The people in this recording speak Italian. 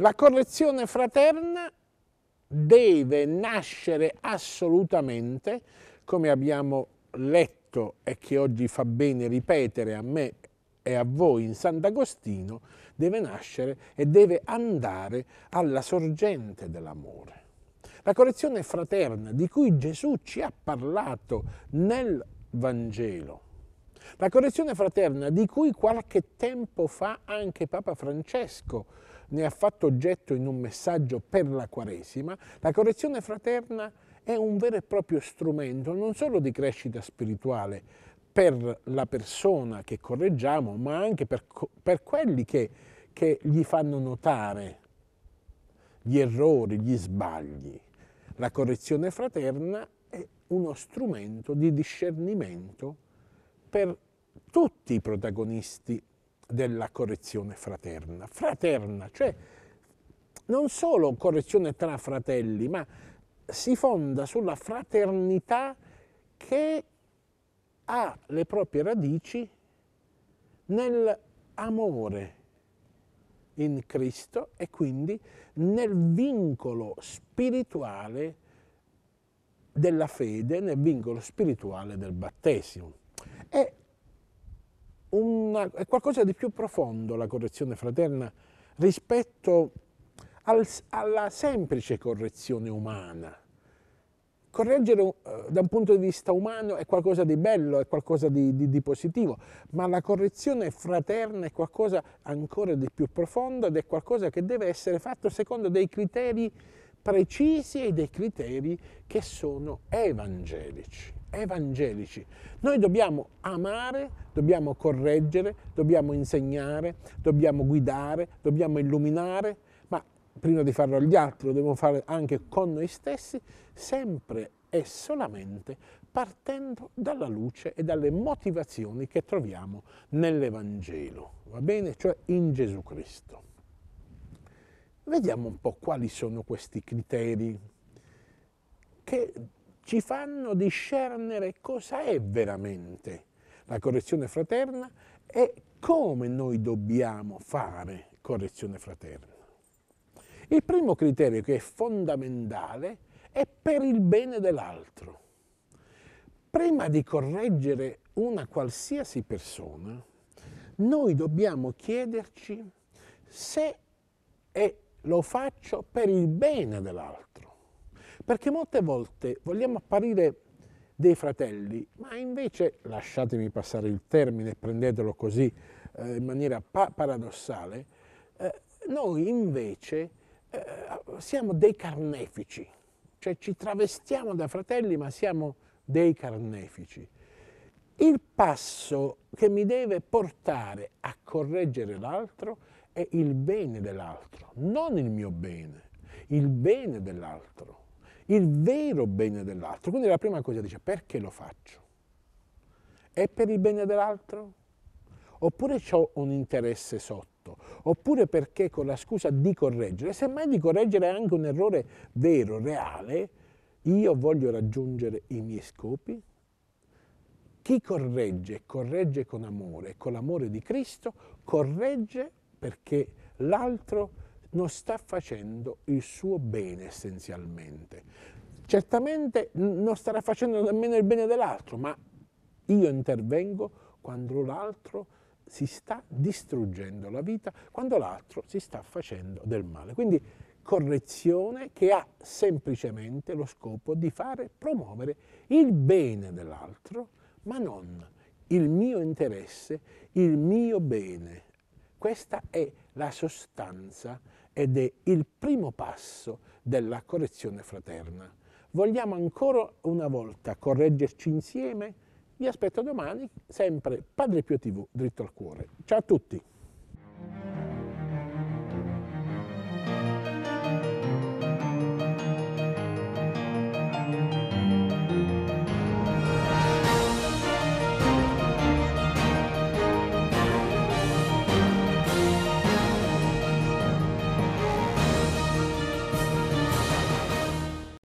La correzione fraterna deve nascere assolutamente, come abbiamo letto e che oggi fa bene ripetere a me e a voi in Sant'Agostino, deve nascere e deve andare alla sorgente dell'amore. La correzione fraterna di cui Gesù ci ha parlato nel Vangelo la correzione fraterna, di cui qualche tempo fa anche Papa Francesco ne ha fatto oggetto in un messaggio per la Quaresima, la correzione fraterna è un vero e proprio strumento non solo di crescita spirituale per la persona che correggiamo, ma anche per, per quelli che, che gli fanno notare gli errori, gli sbagli. La correzione fraterna è uno strumento di discernimento per tutti i protagonisti della correzione fraterna. Fraterna, cioè non solo correzione tra fratelli, ma si fonda sulla fraternità che ha le proprie radici nell'amore in Cristo e quindi nel vincolo spirituale della fede, nel vincolo spirituale del battesimo. È, una, è qualcosa di più profondo la correzione fraterna rispetto al, alla semplice correzione umana. Correggere eh, da un punto di vista umano è qualcosa di bello, è qualcosa di, di, di positivo, ma la correzione fraterna è qualcosa ancora di più profondo ed è qualcosa che deve essere fatto secondo dei criteri precisi e dei criteri che sono evangelici evangelici. Noi dobbiamo amare, dobbiamo correggere, dobbiamo insegnare, dobbiamo guidare, dobbiamo illuminare, ma prima di farlo agli altri lo dobbiamo fare anche con noi stessi, sempre e solamente partendo dalla luce e dalle motivazioni che troviamo nell'Evangelo, va bene? Cioè in Gesù Cristo. Vediamo un po' quali sono questi criteri che ci fanno discernere cosa è veramente la correzione fraterna e come noi dobbiamo fare correzione fraterna. Il primo criterio che è fondamentale è per il bene dell'altro. Prima di correggere una qualsiasi persona, noi dobbiamo chiederci se lo faccio per il bene dell'altro. Perché molte volte vogliamo apparire dei fratelli, ma invece, lasciatemi passare il termine, prendetelo così eh, in maniera pa paradossale, eh, noi invece eh, siamo dei carnefici, cioè ci travestiamo da fratelli ma siamo dei carnefici. Il passo che mi deve portare a correggere l'altro è il bene dell'altro, non il mio bene, il bene dell'altro il vero bene dell'altro. Quindi la prima cosa dice perché lo faccio? È per il bene dell'altro? Oppure ho un interesse sotto? Oppure perché con la scusa di correggere, semmai di correggere anche un errore vero, reale, io voglio raggiungere i miei scopi? Chi corregge, corregge con amore, con l'amore di Cristo, corregge perché l'altro non sta facendo il suo bene essenzialmente. Certamente non starà facendo nemmeno il bene dell'altro, ma io intervengo quando l'altro si sta distruggendo la vita, quando l'altro si sta facendo del male. Quindi correzione che ha semplicemente lo scopo di fare promuovere il bene dell'altro, ma non il mio interesse, il mio bene. Questa è la sostanza ed è il primo passo della correzione fraterna. Vogliamo ancora una volta correggerci insieme? Vi aspetto domani, sempre Padre Pio TV, dritto al cuore. Ciao a tutti!